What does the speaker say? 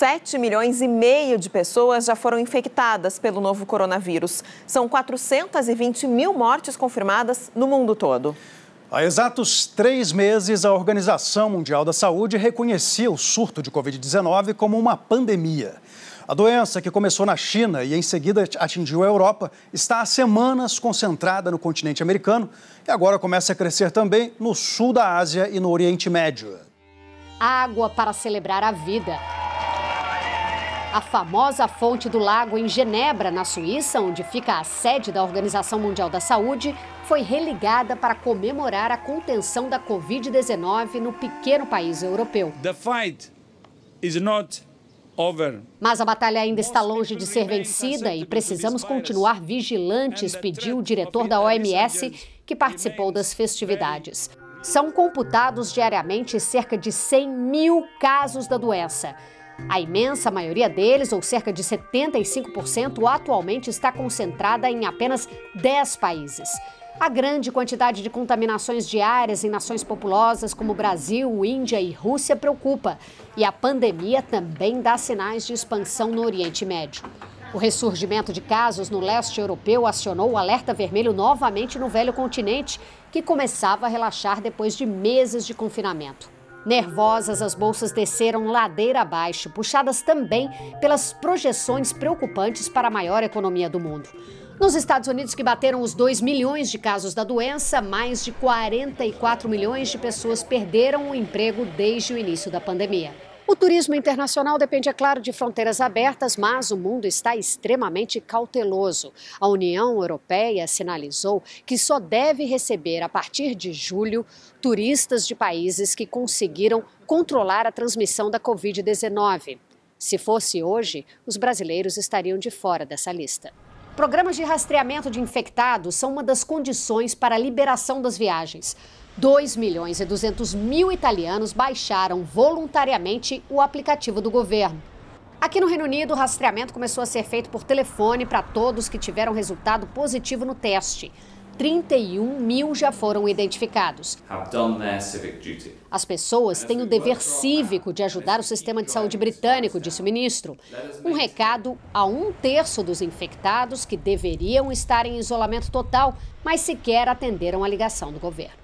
7 milhões e meio de pessoas já foram infectadas pelo novo coronavírus. São 420 mil mortes confirmadas no mundo todo. Há exatos três meses, a Organização Mundial da Saúde reconhecia o surto de Covid-19 como uma pandemia. A doença, que começou na China e em seguida atingiu a Europa, está há semanas concentrada no continente americano e agora começa a crescer também no sul da Ásia e no Oriente Médio. Água para celebrar a vida a famosa fonte do lago em Genebra, na Suíça, onde fica a sede da Organização Mundial da Saúde, foi religada para comemorar a contenção da Covid-19 no pequeno país europeu. The fight is not mas a batalha ainda está longe de ser vencida e precisamos continuar vigilantes, pediu o diretor da OMS, que participou das festividades. São computados diariamente cerca de 100 mil casos da doença. A imensa maioria deles, ou cerca de 75%, atualmente está concentrada em apenas 10 países. A grande quantidade de contaminações diárias em nações populosas como Brasil, Índia e Rússia preocupa. E a pandemia também dá sinais de expansão no Oriente Médio. O ressurgimento de casos no leste europeu acionou o alerta vermelho novamente no velho continente, que começava a relaxar depois de meses de confinamento. Nervosas, as bolsas desceram ladeira abaixo, puxadas também pelas projeções preocupantes para a maior economia do mundo. Nos Estados Unidos, que bateram os 2 milhões de casos da doença, mais de 44 milhões de pessoas perderam o emprego desde o início da pandemia. O turismo internacional depende, é claro, de fronteiras abertas, mas o mundo está extremamente cauteloso. A União Europeia sinalizou que só deve receber, a partir de julho, turistas de países que conseguiram controlar a transmissão da Covid-19. Se fosse hoje, os brasileiros estariam de fora dessa lista. Programas de rastreamento de infectados são uma das condições para a liberação das viagens. 2 milhões e 200 mil italianos baixaram voluntariamente o aplicativo do governo. Aqui no Reino Unido, o rastreamento começou a ser feito por telefone para todos que tiveram resultado positivo no teste. 31 mil já foram identificados. As pessoas têm o dever cívico de ajudar o sistema de saúde britânico, disse o ministro. Um recado a um terço dos infectados que deveriam estar em isolamento total, mas sequer atenderam a ligação do governo.